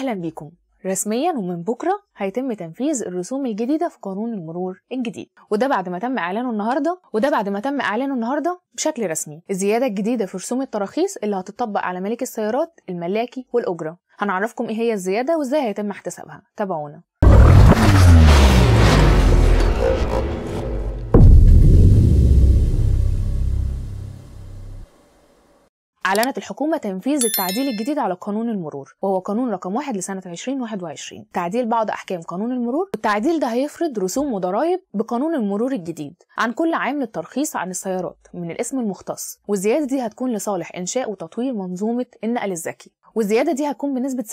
أهلا بيكم رسميا ومن بكره هيتم تنفيذ الرسوم الجديده في قانون المرور الجديد وده بعد ما تم اعلانه النهارده وده بعد ما تم اعلانه النهارده بشكل رسمي الزياده الجديده في رسوم التراخيص اللي هتطبق على ملك السيارات الملاكي والاجره هنعرفكم ايه هي الزياده وازاي هيتم احتسابها تابعونا أعلنت الحكومة تنفيذ التعديل الجديد على قانون المرور وهو قانون رقم واحد لسنة 2021 تعديل بعض أحكام قانون المرور والتعديل ده هيفرض رسوم وضرائب بقانون المرور الجديد عن كل عام للترخيص عن السيارات من الاسم المختص والزيادة دي هتكون لصالح إنشاء وتطوير منظومة النقل الذكي والزيادة دي هتكون بنسبة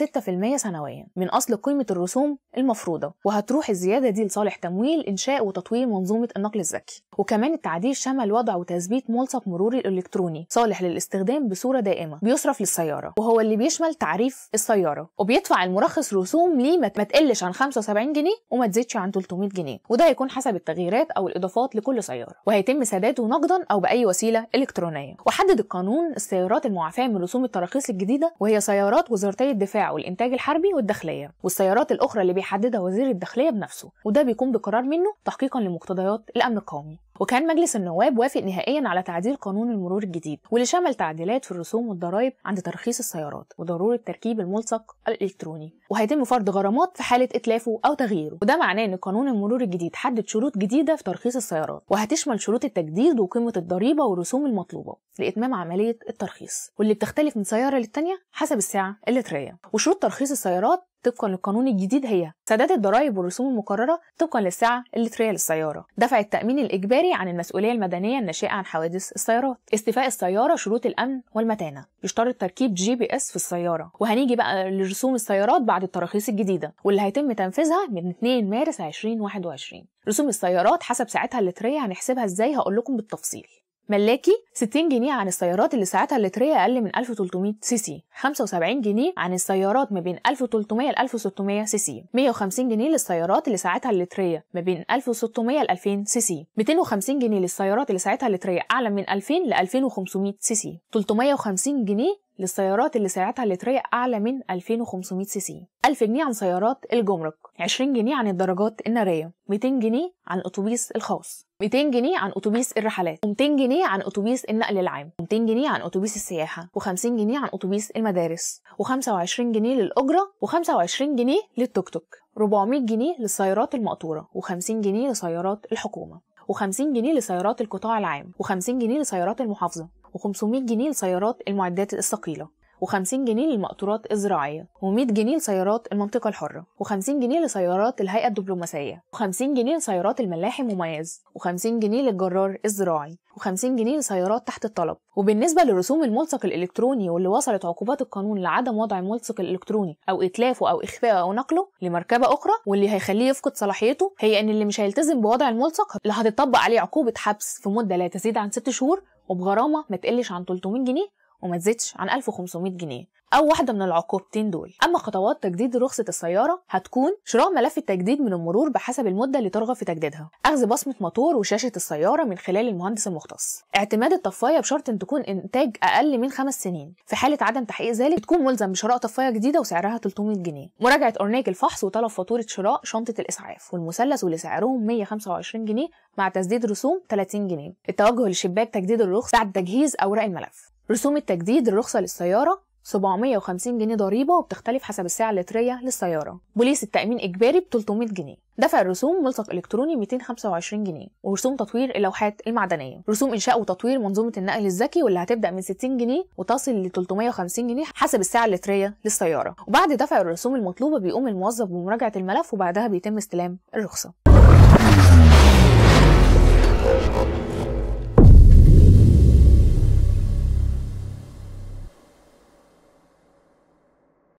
6% سنويا من أصل قيمة الرسوم المفروضة وهتروح الزيادة دي لصالح تمويل إنشاء وتطوير منظومة النقل الذكي وكمان التعديل شمل وضع وتثبيت ملصق مروري الإلكتروني صالح للاستخدام بصورة دائمة بيصرف للسيارة وهو اللي بيشمل تعريف السيارة وبيدفع المرخص رسوم ليه ما تقلش عن 75 جنيه وما تزيدش عن 300 جنيه وده هيكون حسب التغييرات أو الإضافات لكل سيارة وهيتم سداده نقدا أو بأي وسيلة إلكترونية وحدد القانون السيارات المعافاة من رسوم التراخيص الجديدة وهي سيارات وزارتي الدفاع والإنتاج الحربي والداخلية والسيارات الأخرى اللي بيحددها وزير الداخلية بنفسه وده بيكون بقرار منه تحقيقا لمقتضيات الأمن القومي وكان مجلس النواب وافق نهائيا على تعديل قانون المرور الجديد واللي شمل تعديلات في الرسوم والضرائب عند ترخيص السيارات وضروره تركيب الملصق الالكتروني وهيتم فرض غرامات في حاله اتلافه او تغييره وده معناه ان قانون المرور الجديد حدد شروط جديده في ترخيص السيارات وهتشمل شروط التجديد وقيمه الضريبه والرسوم المطلوبه لاتمام عمليه الترخيص واللي بتختلف من سياره للتانيه حسب الساعه اللتريه وشروط ترخيص السيارات طبقا للقانون الجديد هي سداد الضرائب والرسوم المقررة طبقا للسعة اللترية للسيارة دفع التأمين الإجباري عن المسؤولية المدنية الناشئة عن حوادث السيارات استيفاء السيارة شروط الأمن والمتانة يشترط تركيب جي بي اس في السيارة وهنيجي بقى لرسوم السيارات بعد التراخيص الجديدة واللي هيتم تنفيذها من 2 مارس 2021 رسوم السيارات حسب ساعتها اللترية هنحسبها ازاي هقول لكم بالتفصيل ملاكي 60 جنيه عن السيارات اللي ساعتها اللترية أقل من 1300 سي سي 75 جنيه عن السيارات ما بين 1300 ل 1600 سي سي 150 جنيه للسيارات اللي ساعتها اللترية ما بين 1600 ل 2000 سي سي 250 جنيه للسيارات اللي ساعتها اللترية أعلى من 2000 ل 2500 سي سي 350 جنيه للسيارات اللي ساعتها اللترية أعلى من 2500 سي سي 1000 جنيه عن سيارات الجمرك 20 جنيه عن الدرجات الناريه 200 جنيه عن الاتوبيس الخاص 200 جنيه عن اتوبيس الرحلات و200 جنيه عن اتوبيس النقل العام و200 جنيه عن اتوبيس السياحه و50 جنيه عن اتوبيس المدارس و25 جنيه للاجره و25 جنيه للتوك توك 400 جنيه للسيارات المقطوره و50 جنيه لسيارات الحكومه و50 جنيه لسيارات القطاع العام و50 جنيه لسيارات المحافظه و500 جنيه لسيارات المعدات الثقيله و50 جنيه للمقطورات الزراعيه و100 جنيه لسيارات المنطقه الحره و50 جنيه لسيارات الهيئه الدبلوماسيه و50 جنيه لسيارات الملاحي المميز و50 جنيه للجرار الزراعي و50 جنيه لسيارات تحت الطلب وبالنسبه لرسوم الملصق الالكتروني واللي وصلت عقوبات القانون لعدم وضع الملصق الالكتروني او اتلافه او اخفائه او نقله لمركبه اخرى واللي هيخليه يفقد صلاحيته هي ان اللي مش هيلتزم بوضع الملصق اللي هتطبق عليه عقوبه حبس في مده لا تزيد عن 6 شهور وبغرامه ما تقلش عن 300 جنيه وما تزيدش عن 1500 جنيه أو واحدة من العقوبتين دول أما خطوات تجديد رخصة السيارة هتكون شراء ملف التجديد من المرور بحسب المدة اللي ترغب في تجديدها أخذ بصمة موتور وشاشة السيارة من خلال المهندس المختص اعتماد الطفاية بشرط أن تكون إنتاج أقل من خمس سنين في حالة عدم تحقيق ذلك تكون ملزم بشراء طفاية جديدة وسعرها 300 جنيه مراجعة أورنيك الفحص وطلب فاتورة شراء شنطة الإسعاف والمثلث واللي سعرهم 125 جنيه مع تسديد رسوم 30 جنيه التوجه لشباك تجديد الرخص بعد تجهيز أوراق الملف رسوم التجديد الرخصة للسيارة 750 جنيه ضريبة وبتختلف حسب السعة اللترية للسيارة بوليس التأمين إجباري ب 300 جنيه دفع الرسوم ملصق إلكتروني 225 جنيه ورسوم تطوير اللوحات المعدنية رسوم إنشاء وتطوير منظومة النقل الذكي واللي هتبدأ من 60 جنيه وتصل ل 350 جنيه حسب السعة اللترية للسيارة وبعد دفع الرسوم المطلوبة بيقوم الموظف بمراجعة الملف وبعدها بيتم استلام الرخصة